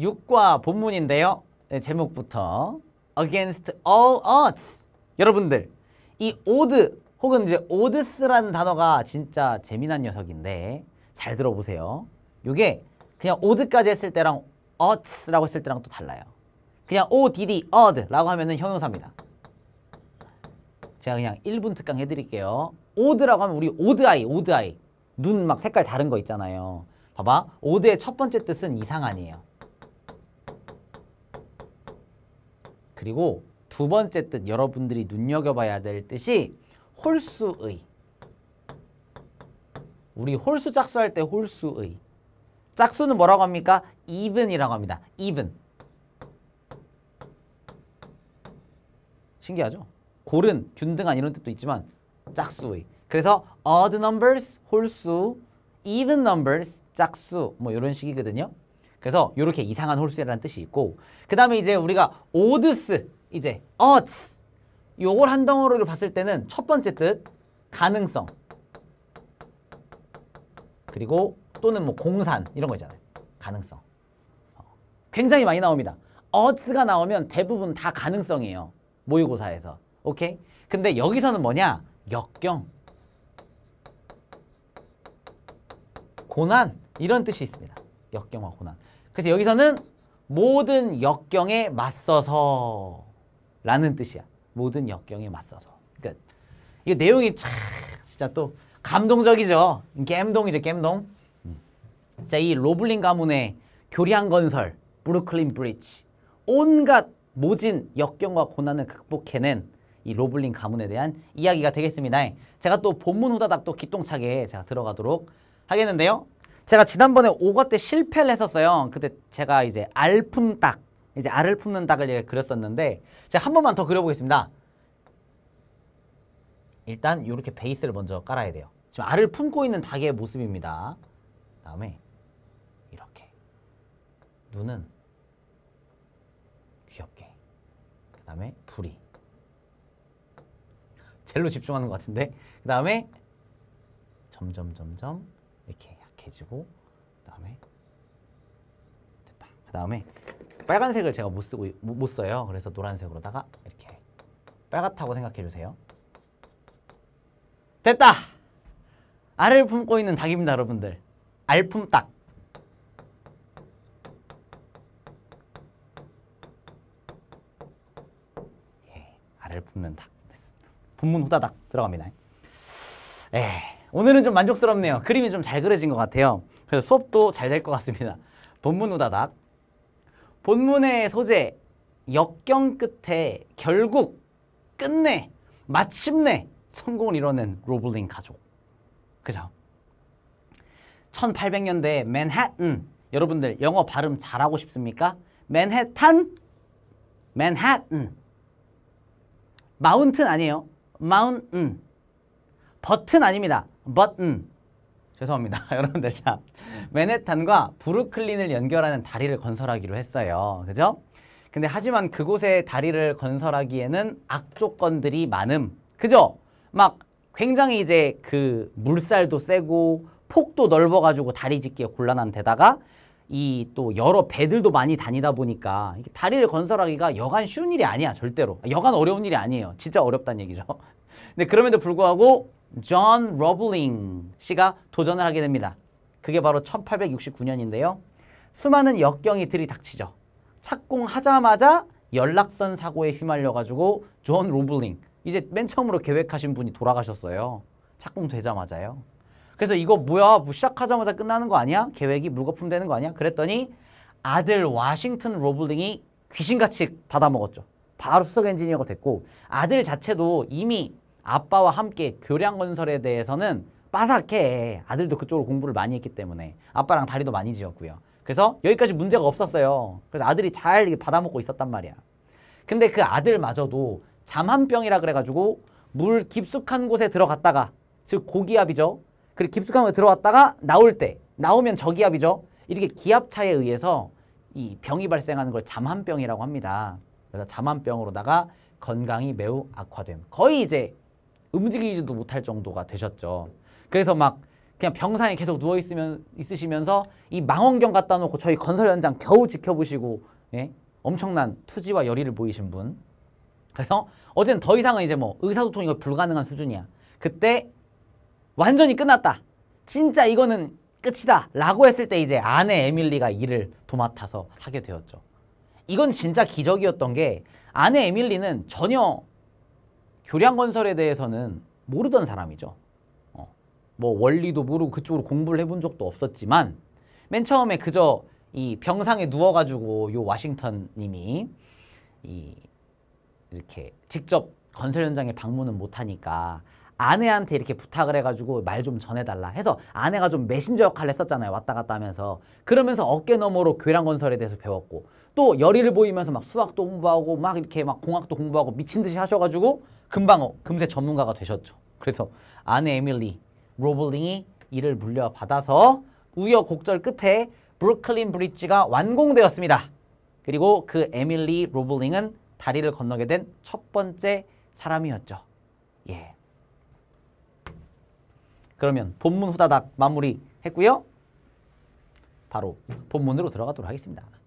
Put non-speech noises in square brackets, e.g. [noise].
6과 본문인데요. 네, 제목부터 Against all odds 여러분들 이 오드 혹은 이제 오드스라는 단어가 진짜 재미난 녀석인데 잘 들어보세요. 이게 그냥 오드까지 했을 때랑 odds라고 했을 때랑 또 달라요. 그냥 odd, odd라고 하면은 형용사입니다. 제가 그냥 1분 특강 해드릴게요. 오드라고 하면 우리 오드아이, 오드아이. 눈 막 색깔 다른 거 있잖아요. 봐봐. 오드의 첫 번째 뜻은 이상한이에요. 그리고 두 번째 뜻 여러분들이 눈여겨봐야 될 뜻이 홀수의 우리 홀수 짝수할 때 홀수의 짝수는 뭐라고 합니까? even이라고 합니다. even 신기하죠? 골은 균등한 이런 뜻도 있지만 짝수의 그래서 odd numbers 홀수 even numbers 짝수 뭐 이런 식이거든요. 그래서 이렇게 이상한 홀수라는 뜻이 있고 그 다음에 이제 우리가 오드스 이제 어츠 요걸 한 덩어리로 봤을 때는 첫 번째 뜻 가능성 그리고 또는 뭐 공산 이런 거 있잖아요 가능성 어, 굉장히 많이 나옵니다 어츠가 나오면 대부분 다 가능성이에요 모의고사에서 오케이 근데 여기서는 뭐냐 역경 고난 이런 뜻이 있습니다 역경과 고난 그래서 여기서는 모든 역경에 맞서서 라는 뜻이야. 모든 역경에 맞서서. 그러니까 이 내용이 참 진짜 또 감동적이죠. 겜동이죠, 겜동. 자, 이 로블린 가문의 교량 건설, 브루클린 브릿지. 온갖 모진 역경과 고난을 극복해낸 이 로블린 가문에 대한 이야기가 되겠습니다. 제가 또 본문 후다닥 또 기똥차게 제가 들어가도록 하겠는데요. 제가 지난번에 오거 때 실패를 했었어요. 그때 제가 이제 알 품 닭, 이제 알을 품는 닭을 그렸었는데 제가 한 번만 더 그려보겠습니다. 일단 이렇게 베이스를 먼저 깔아야 돼요. 지금 알을 품고 있는 닭의 모습입니다. 다음에 이렇게 눈은 귀엽게 그 다음에 부리 젤로 집중하는 것 같은데 그 다음에 점점점점 이렇게 해지고 그다음에 됐다. 그다음에 빨간색을 제가 못 쓰고 못 써요. 그래서 노란색으로다가 이렇게 빨갛다고 생각해 주세요. 됐다. 알을 품고 있는 닭입니다, 여러분들. 알품닭. 예, 알을 품는 닭. 본문 후다닥 들어갑니다. 예. 오늘은 좀 만족스럽네요. 그림이 좀 잘 그려진 것 같아요. 그래서 수업도 잘 될 것 같습니다. 본문 우다닥. 본문의 소재, 역경 끝에 결국 끝내, 마침내 성공을 이뤄낸 로블링 가족. 그죠? 1800년대 맨해튼 여러분들 영어 발음 잘하고 싶습니까? 맨해탄? 맨해튼 마운튼 아니에요. 마운튼. 버튼 아닙니다. 버튼 죄송합니다. [laughs] 여러분들 자. 맨해튼과 브루클린을 연결하는 다리를 건설하기로 했어요. 그죠? 근데 하지만 그곳에 다리를 건설하기에는 악조건들이 많음. 그죠? 막 굉장히 이제 그 물살도 세고 폭도 넓어가지고 다리 짓기에 곤란한 데다가 이 또 여러 배들도 많이 다니다 보니까 다리를 건설하기가 여간 쉬운 일이 아니야 절대로 여간 어려운 일이 아니에요 진짜 어렵다는 얘기죠 [laughs] 근데 그럼에도 불구하고 존 러블링 씨가 도전을 하게 됩니다. 그게 바로 1869년인데요. 수많은 역경이 들이닥치죠. 착공하자마자 연락선 사고에 휘말려가지고 존 로블링 이제 맨 처음으로 계획하신 분이 돌아가셨어요. 착공되자마자요. 그래서 이거 뭐야 뭐 시작하자마자 끝나는 거 아니야? 계획이 물거품 되는 거 아니야? 그랬더니 아들 와싱턴 로블링이 귀신같이 받아먹었죠. 바로 수석 엔지니어가 됐고 아들 자체도 이미 아빠와 함께 교량 건설에 대해서는 빠삭해. 아들도 그쪽으로 공부를 많이 했기 때문에 아빠랑 다리도 많이 지었고요. 그래서 여기까지 문제가 없었어요. 그래서 아들이 잘 받아먹고 있었단 말이야. 근데 그 아들마저도 잠한병이라 그래가지고 물 깊숙한 곳에 들어갔다가 즉 고기압이죠. 그리고 깊숙한 곳에 들어갔다가 나올 때 나오면 저기압이죠. 이렇게 기압 차에 의해서 이 병이 발생하는 걸 잠한병이라고 합니다. 그래서 잠한병으로다가 건강이 매우 악화됨. 거의 이제 움직이지도 못할 정도가 되셨죠. 그래서 막 그냥 병상에 계속 누워 있으면 있으시면서 이 망원경 갖다 놓고 저희 건설 현장 겨우 지켜보시고 예? 엄청난 투지와 열의를 보이신 분. 그래서 어제는 더 이상은 이제 뭐 의사소통이 불가능한 수준이야. 그때 완전히 끝났다. 진짜 이거는 끝이다. 라고 했을 때 이제 아내 에밀리가 일을 도맡아서 하게 되었죠. 이건 진짜 기적이었던 게 아내 에밀리는 전혀 교량 건설에 대해서는 모르던 사람이죠. 어, 뭐 원리도 모르고 그쪽으로 공부를 해본 적도 없었지만 맨 처음에 그저 이 병상에 누워가지고 요 와싱턴 님이 이 이렇게 직접 건설 현장에 방문은 못하니까 아내한테 이렇게 부탁을 해가지고 말 좀 전해달라 해서 아내가 좀 메신저 역할을 했었잖아요 왔다 갔다 하면서 그러면서 어깨 너머로 교량 건설에 대해서 배웠고 또 열의를 보이면서 막 수학도 공부하고 막 이렇게 막 공학도 공부하고 미친 듯이 하셔가지고 금방 금세 전문가가 되셨죠 그래서 아내 에밀리 로블링이 이를 물려받아서 우여곡절 끝에 브루클린 브릿지가 완공되었습니다 그리고 그 에밀리 로블링은 다리를 건너게 된 첫 번째 사람이었죠 예. 그러면 본문 후다닥 마무리 했고요. 바로 본문으로 들어가도록 하겠습니다.